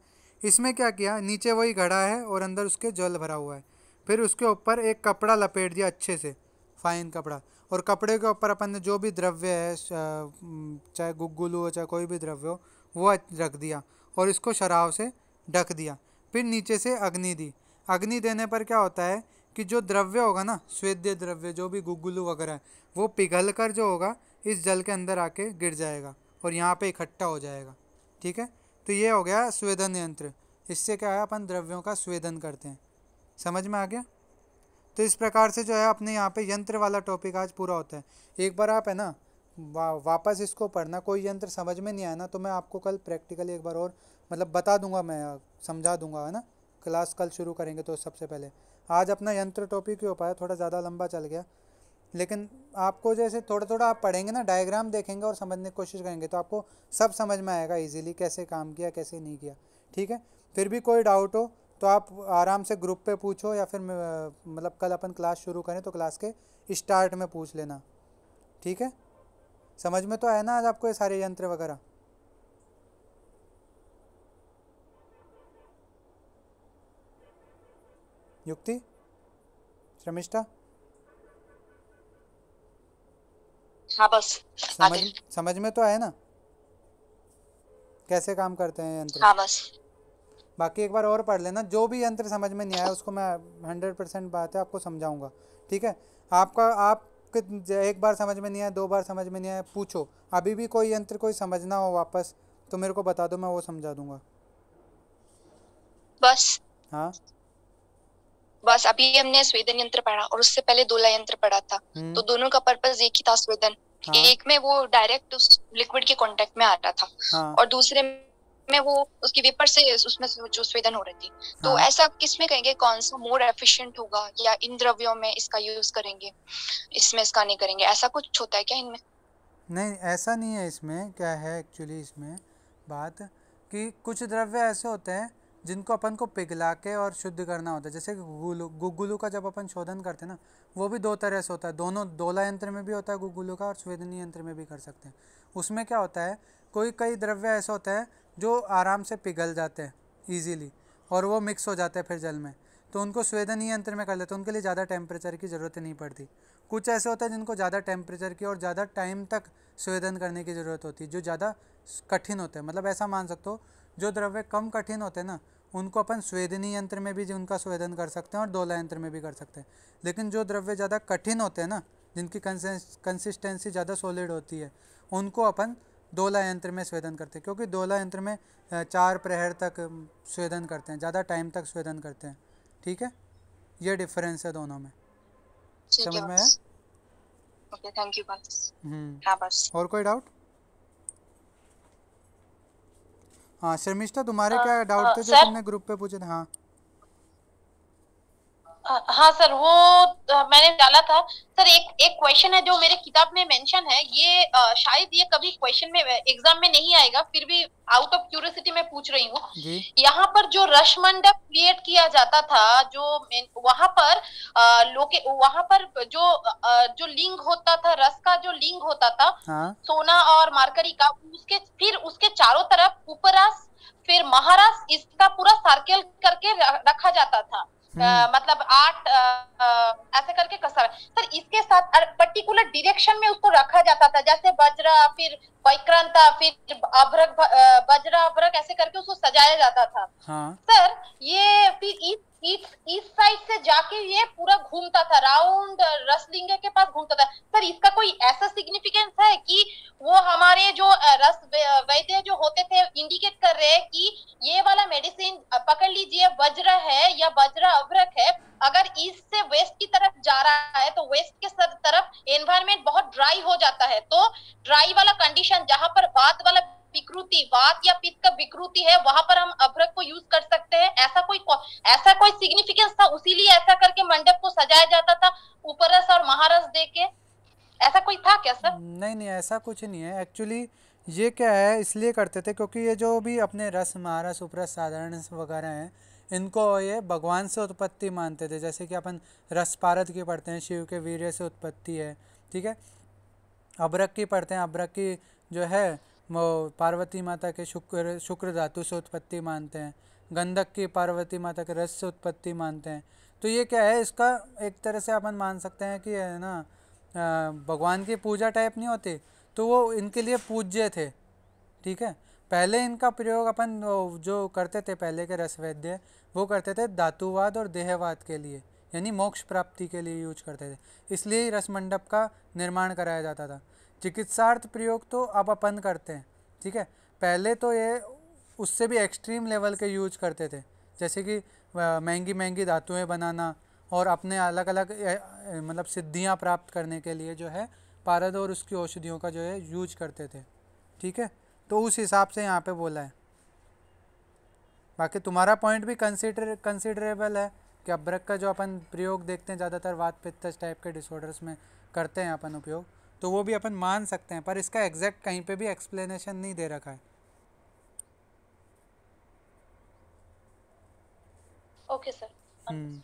इसमें क्या किया नीचे वही घड़ा है और अंदर उसके जल भरा हुआ है फिर उसके ऊपर एक कपड़ा लपेट दिया अच्छे से फाइन कपड़ा और कपड़े के ऊपर अपन ने जो भी द्रव्य है चाहे गुग्गुलू हो चाहे कोई भी द्रव्य हो वो रख दिया और इसको शराब से ढक दिया फिर नीचे से अग्नि दी अग्नि देने पर क्या होता है कि जो द्रव्य होगा ना स्वेद्य द्रव्य जो भी गुगुलू वगैरह है वो पिघल कर जो होगा इस जल के अंदर आके गिर जाएगा और यहाँ पे इकट्ठा हो जाएगा ठीक है तो ये हो गया स्वेदन यंत्र इससे क्या है अपन द्रव्यों का स्वेदन करते हैं समझ में आ गया तो इस प्रकार से जो है अपने यहाँ पे यंत्र वाला टॉपिक आज पूरा होता है एक बार आप है ना वा, वापस इसको पढ़ना कोई यंत्र समझ में नहीं आया ना तो मैं आपको कल प्रैक्टिकली एक बार और मतलब बता दूंगा मैं समझा दूंगा है ना क्लास कल शुरू करेंगे तो सबसे पहले आज अपना यंत्र टॉपिक ही हो पाया थोड़ा ज़्यादा लंबा चल गया लेकिन आपको जैसे थोड़ा थोड़ा आप पढ़ेंगे ना डायग्राम देखेंगे और समझने की कोशिश करेंगे तो आपको सब समझ में आएगा इजीली कैसे काम किया कैसे नहीं किया ठीक है फिर भी कोई डाउट हो तो आप आराम से ग्रुप पे पूछो या फिर मतलब कल अपन क्लास शुरू करें तो क्लास के स्टार्ट में पूछ लेना ठीक है समझ में तो आया ना आज आपको ये सारे यंत्र वगैरह युक्ति शर्मिष्ठा हाँ बस समझ समझ में तो आया ना कैसे काम करते हैं यंत्र हाँ बस बाकी एक बार और पढ़ लेना जो भी यंत्र समझ में नहीं आया उसको मैं हंड्रेड परसेंट बात है आपको समझाऊंगा ठीक है आपका आप एक बार समझ में नहीं आया दो बार समझ में नहीं आया पूछो अभी भी कोई यंत्र कोई समझना हो वापस तो मेरे को बता दो मैं वो समझा दूंगा बस हाँ बस अभी हमने स्वेदन यंत्र पढ़ा और उससे पहले दोला यंत्र पढ़ा था हम्म। तो दोनों का पर्पज एक ही था स्वेदन हाँ। एक में वो डायरेक्ट उस लिक्विड के कांटेक्ट में आ रहा था हाँ। और दूसरे में वो उसकी वेपर से उसमें से जो स्वेदन हो रही थी हाँ। तो हाँ। ऐसा किसमें कहेंगे कौन सा मोर एफिशिएंट होगा या इन द्रव्यों में इसका यूज करेंगे इसमें इसका नहीं करेंगे ऐसा कुछ होता है क्या इनमें नहीं ऐसा नहीं है इसमें क्या है एक्चुअली इसमें बात कि कुछ द्रव्य ऐसे होते हैं जिनको अपन को पिघला के और शुद्ध करना होता है जैसे गुगुलू गुगुलू का जब अपन शोधन करते हैं ना वो भी दो तरह से होता है दोनों दोला यंत्र में भी होता है गुगुलू का और स्वेदनी यंत्र में भी कर सकते हैं उसमें क्या होता है कोई कई द्रव्य ऐसे होते हैं जो आराम से पिघल जाते हैं ईजीली और वो मिक्स हो जाते हैं फिर जल में तो उनको स्वेदनी यंत्र में कर लेते हैं उनके लिए ज़्यादा टेम्परेचर की ज़रूरत नहीं पड़ती कुछ ऐसे होते हैं जिनको ज़्यादा टेम्परेचर की और ज़्यादा टाइम तक स्वेदन करने की ज़रूरत होती है जो ज़्यादा कठिन होते हैं मतलब ऐसा मान सकते हो जो द्रव्य कम कठिन होते हैं ना उनको अपन स्वेदनी यंत्र में भी उनका स्वेदन कर सकते हैं और दोला यंत्र में भी कर सकते हैं लेकिन जो द्रव्य ज़्यादा कठिन होते हैं ना जिनकी कंसिस्टेंसी ज़्यादा सॉलिड होती है उनको अपन दोला यंत्र में स्वेदन करते हैं क्योंकि दोला यंत्र में चार प्रहर तक स्वेदन करते हैं ज़्यादा टाइम तक स्वेदन करते हैं ठीक है ये डिफरेंस है दोनों में समझ में आया ओके थैंक यू बस हम्म हाँ, और कोई डाउट हाँ शर्मिष्ठा तुम्हारे क्या डाउट थे जो तुमने ग्रुप पे पूछे थे हाँ हाँ, हाँ सर वो मैंने डाला था सर एक एक क्वेश्चन है जो मेरे किताब में मेंशन है ये शायद ये कभी क्वेश्चन में एग्जाम में नहीं आएगा फिर भी आउट ऑफ क्यूरियोसिटी में पूछ रही हूँ यहाँ पर जो रश मंडप क्रिएट किया जाता था जो वहां पर लोके वहां पर जो जो लिंग होता था रस का जो लिंग होता था हाँ? सोना और मारकरी का उसके फिर उसके चारों तरफ उपरास फिर महारास इसका पूरा सर्कल करके रखा जाता था हम्म। मतलब आर्ट ऐसे करके कसा सर इसके साथ पर्टिकुलर डिरेक्शन में उसको रखा जाता था जैसे बजरा फिर वैक्रांता फिर अभ्रक बजरा अभ्रक ऐसे करके उसको सजाया जाता था हाँ। सर ये फिर इस ईस्ट ईस्ट साइड से जाके ये पूरा घूमता था राउंड रसलिंगे के पास घूमता था सर इसका कोई ऐसा सिग्निफिकेंस है कि वो हमारे जो रस वैद्य जो होते थे इंडिकेट कर रहे हैं कि ये वाला मेडिसिन पकड़ लीजिए वज्र है या वज्र अवरक है अगर ईस्ट से वेस्ट की तरफ जा रहा है तो वेस्ट के तरफ एनवायरमेंट बहुत ड्राई हो जाता है तो ड्राई वाला कंडीशन जहां पर बात वाला विकृति वात या पित्त का विकृति है वहां पर हम अभ्रक को यूज कर सकते हैं ऐसा कोई ऐसा कोई सिग्निफिकेंस था उसीलिए ऐसा करके मंडप को सजाया जाता था उपरस और महारस दे के ऐसा कोई था क्या सर नहीं नहीं ऐसा कुछ नहीं है एक्चुअली ये क्या है इसलिए करते थे क्योंकि ये जो भी अपने रस महारस उपरस साधारण वगैरह हैं इनको ये भगवान से उत्पत्ति मानते थे जैसे कि अपन रस पारद की पढ़ते हैं शिव के वीर्य से उत्पत्ति है ठीक है अब्रक की पढ़ते हैं अब्रक की जो है पार्वती माता के शुक्र शुक्र धातु से उत्पत्ति मानते हैं गंधक की पार्वती माता के रस से उत्पत्ति मानते हैं तो ये क्या है इसका एक तरह से अपन मान सकते हैं कि है ना भगवान की पूजा टाइप नहीं होती तो वो इनके लिए पूज्य थे ठीक है पहले इनका प्रयोग अपन जो करते थे पहले के रसवैद्य वो करते थे धातुवाद और देहवाद के लिए यानी मोक्ष प्राप्ति के लिए यूज करते थे इसलिए ही रस मंडप का निर्माण कराया जाता था चिकित्सार्थ प्रयोग तो अब अपन करते हैं ठीक है पहले तो ये उससे भी एक्सट्रीम लेवल के यूज करते थे जैसे कि महंगी महंगी धातुएँ बनाना और अपने अलग अलग मतलब सिद्धियाँ प्राप्त करने के लिए जो है पारद और उसकी औषधियों का जो है यूज करते थे ठीक है तो उस हिसाब से यहाँ पे बोला है बाकी तुम्हारा पॉइंट भी कंसिडर कंसिडरेबल है कि अब्रक का जो अपन प्रयोग देखते हैं ज़्यादातर वात पित्त टाइप के डिसऑर्डर्स में करते हैं अपन उपयोग तो वो भी अपन मान सकते हैं पर इसका एग्जैक्ट कहीं पे भी एक्सप्लेनेशन नहीं दे रखा है ओके okay, सर हम्म।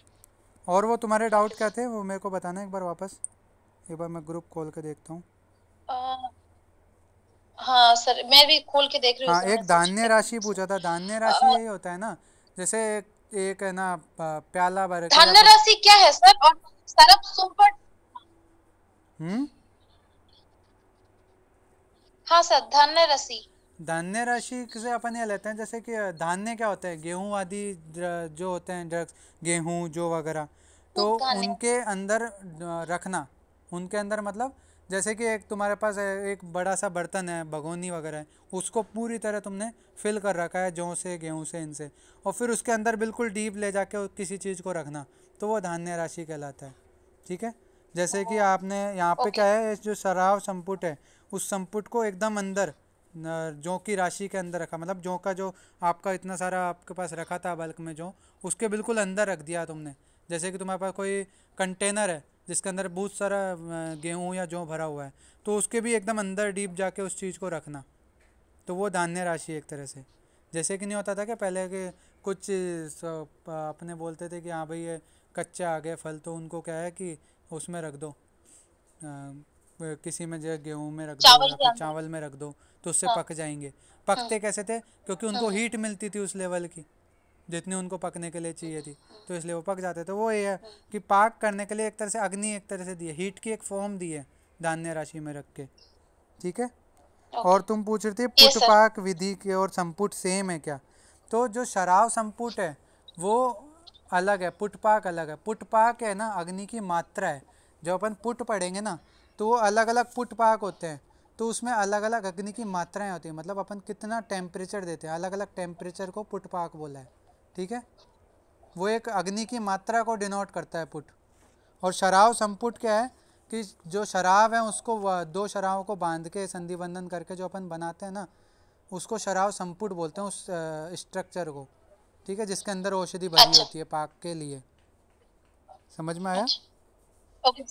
और वो तुम्हारे डाउट क्या थे वो मेरे को बताना एक बार वापस एक बार मैं ग्रुप खोल के देखता हूँ हाँ सर मैं भी खोल के देख रही हूँ हाँ एक धान्य राशि पूछा था धान्य राशि यही होता है ना जैसे एक, एक है ना प्याला भर धान्य राशि क्या है सर और सरप सुपर हम्म हाँ सर धान्य राशि धान्य राशि से अपन ये लेते हैं जैसे कि धान्य क्या होता है गेहूं आदि जो होते हैं ड्रग्स गेहूं जो वगैरह तो उनके अंदर रखना उनके अंदर मतलब जैसे कि एक तुम्हारे पास एक बड़ा सा बर्तन है भगोनी वगैरह है उसको पूरी तरह तुमने फिल कर रखा है जौ से गेहूँ से इनसे और फिर उसके अंदर बिल्कुल डीप ले जाके किसी चीज़ को रखना तो वो धान्य राशि कहलाता है ठीक है जैसे कि आपने यहाँ पे क्या है जो शराब संपुट है उस संपुट को एकदम अंदर जो की राशि के अंदर रखा मतलब जो का जो आपका इतना सारा आपके पास रखा था बल्क में जो उसके बिल्कुल अंदर रख दिया तुमने जैसे कि तुम्हारे पास कोई कंटेनर है जिसके अंदर बहुत सारा गेहूँ या जो भरा हुआ है तो उसके भी एकदम अंदर डीप जाके उस चीज़ को रखना तो वो धान्य राशि एक तरह से जैसे कि नहीं होता था कि पहले के कुछ अपने बोलते थे कि हाँ भाई ये कच्चे आ गए फल तो उनको क्या है कि उसमें रख दो किसी में जैसे गेहूं में रख दो चावल में रख दो तो उससे हाँ। पक जाएंगे हम्म। पकते हाँ। कैसे थे क्योंकि उनको हाँ। हीट मिलती थी उस लेवल की जितनी उनको पकने के लिए चाहिए थी तो इसलिए वो पक जाते तो वो ये है कि पाक करने के लिए एक तरह से अग्नि एक तरह से दी है हीट की एक फॉर्म दी है धान्य राशि में रख के ठीक है और तुम पूछ रही थी पुट पाक विधि के और संपुट सेम है क्या तो जो शराब संपुट है वो अलग है पुटपाक अलग है पुटपाक है ना अग्नि की मात्रा है जब अपन पुट पढ़ेंगे ना तो वो अलग अलग पुट पाक होते हैं तो उसमें अलग अलग अग्नि की मात्राएं होती है मतलब अपन कितना टेम्परेचर देते हैं अलग अलग टेम्परेचर को पुट पाक बोला है ठीक है वो एक अग्नि की मात्रा को डिनोट करता है पुट और शराब संपुट क्या है कि जो शराब है उसको दो शराबों को बांध के संधि बंधन करके जो अपन बनाते हैं ना उसको शराब संपुट बोलते हैं उस स्ट्रक्चर को ठीक है जिसके अंदर औषधि भरी अच्छा। होती है पाक के लिए समझ में आया अच्छा। ओके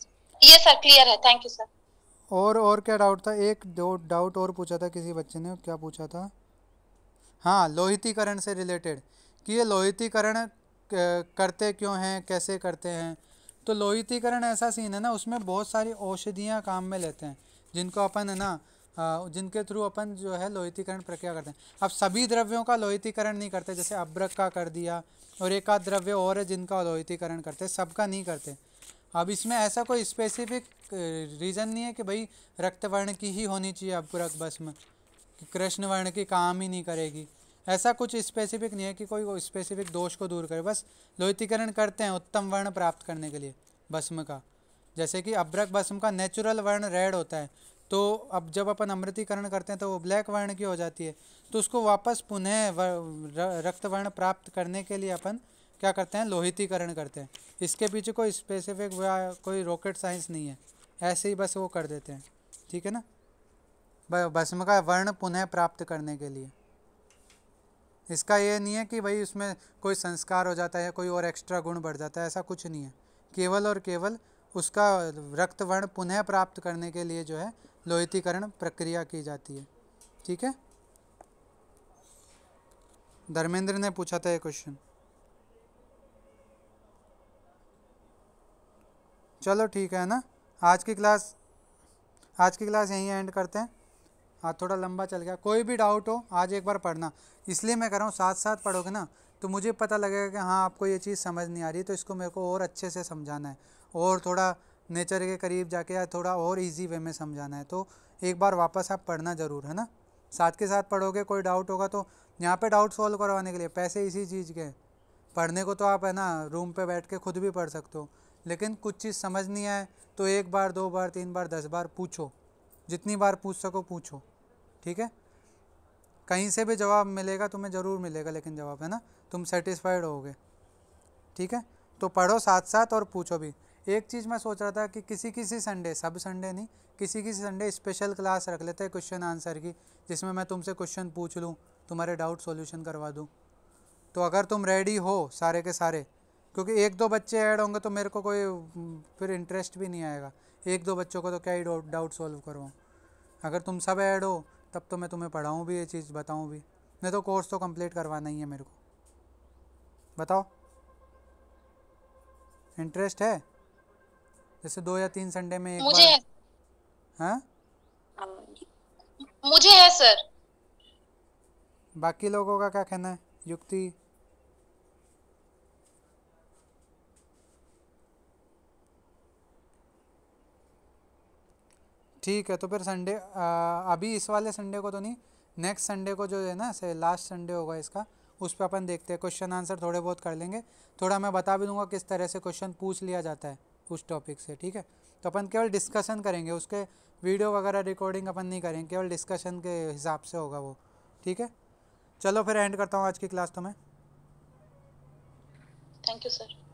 ये सर क्लियर है थैंक यू सर और और क्या डाउट था एक दो डाउट और पूछा था किसी बच्चे ने क्या पूछा था हाँ लोहितीकरण से रिलेटेड कि ये लोहितीकरण करते क्यों हैं कैसे करते हैं तो लोहितीकरण ऐसा सीन है ना उसमें बहुत सारी औषधियाँ काम में लेते हैं जिनको अपन है ना जिनके थ्रू अपन जो है लोहितीकरण प्रक्रिया करते हैं अब सभी द्रव्यों का लोहितीकरण नहीं करते जैसे अब्रक का कर दिया और एक आध द्रव्य और है जिनका लोहितीकरण करते सबका नहीं करते अब इसमें ऐसा कोई स्पेसिफिक रीज़न नहीं है कि भाई रक्त वर्ण की ही होनी चाहिए आपको रक्त भस्म कि कृष्ण वर्ण की काम ही नहीं करेगी ऐसा कुछ स्पेसिफिक नहीं है कि कोई स्पेसिफिक दोष को दूर करे बस लोहितीकरण करते हैं उत्तम वर्ण प्राप्त करने के लिए भस्म का जैसे कि अभ्रक भस्म का नेचुरल वर्ण रेड होता है तो अब जब अपन अमृतीकरण करते हैं तो वो ब्लैक वर्ण की हो जाती है तो उसको वापस पुनः रक्त वर्ण प्राप्त करने के लिए अपन क्या करते हैं लोहितीकरण करते हैं इसके पीछे कोई स्पेसिफिक कोई रॉकेट साइंस नहीं है ऐसे ही बस वो कर देते हैं ठीक है ना भस्म का वर्ण पुनः प्राप्त करने के लिए इसका ये नहीं है कि भाई उसमें कोई संस्कार हो जाता है कोई और एक्स्ट्रा गुण बढ़ जाता है ऐसा कुछ नहीं है केवल और केवल उसका रक्त वर्ण पुनः प्राप्त करने के लिए जो है लोहितीकरण प्रक्रिया की जाती है ठीक है धर्मेंद्र ने पूछा था ये क्वेश्चन चलो ठीक है ना आज की क्लास आज की क्लास यहीं एंड करते हैं हाँ थोड़ा लंबा चल गया कोई भी डाउट हो आज एक बार पढ़ना इसलिए मैं कह रहा हूँ साथ साथ पढ़ोगे ना तो मुझे पता लगेगा कि हाँ आपको ये चीज़ समझ नहीं आ रही तो इसको मेरे को और अच्छे से समझाना है और थोड़ा नेचर के करीब जाके या थोड़ा और इजी वे में समझाना है तो एक बार वापस आप पढ़ना ज़रूर है ना साथ के साथ पढ़ोगे कोई डाउट होगा तो यहाँ पे डाउट सॉल्व करवाने के लिए पैसे इसी चीज़ के पढ़ने को तो आप है ना रूम पे बैठ के खुद भी पढ़ सकते हो लेकिन कुछ चीज़ समझ नहीं आए तो एक बार दो बार तीन बार दस बार पूछो जितनी बार पूछ सको पूछो ठीक है कहीं से भी जवाब मिलेगा तुम्हें ज़रूर मिलेगा लेकिन जवाब है ना तुम सेटिस्फाइड होगे ठीक है तो पढ़ो साथ साथ और पूछो भी एक चीज़ मैं सोच रहा था कि किसी किसी संडे सब संडे नहीं किसी किसी संडे स्पेशल क्लास रख लेते हैं क्वेश्चन आंसर की जिसमें मैं तुमसे क्वेश्चन पूछ लूँ तुम्हारे डाउट सॉल्यूशन करवा दूँ तो अगर तुम रेडी हो सारे के सारे क्योंकि एक दो बच्चे ऐड होंगे तो मेरे को कोई हम्म, फिर इंटरेस्ट भी नहीं आएगा एक दो बच्चों को तो क्या ही डाउट सॉल्व करवाऊँ अगर तुम सब ऐड हो तब तो मैं तुम्हें पढ़ाऊँ भी ये चीज़ बताऊँ भी नहीं तो कोर्स तो कंप्लीट करवाना ही है मेरे को बताओ इंटरेस्ट है जैसे दो या तीन संडे में एक मुझे हाँ मुझे है सर बाकी लोगों का क्या कहना है युक्ति ठीक है तो फिर संडे अभी इस वाले संडे को तो नहीं नेक्स्ट संडे को जो है ना से लास्ट संडे होगा इसका उस पर अपन देखते हैं क्वेश्चन आंसर थोड़े बहुत कर लेंगे थोड़ा मैं बता भी दूंगा किस तरह से क्वेश्चन पूछ लिया जाता है उस टॉपिक से ठीक है तो अपन केवल डिस्कशन करेंगे उसके वीडियो वगैरह रिकॉर्डिंग अपन नहीं करेंगे केवल डिस्कशन के हिसाब से होगा वो ठीक है चलो फिर एंड करता हूँ आज की क्लास तो मैं थैंक यू सर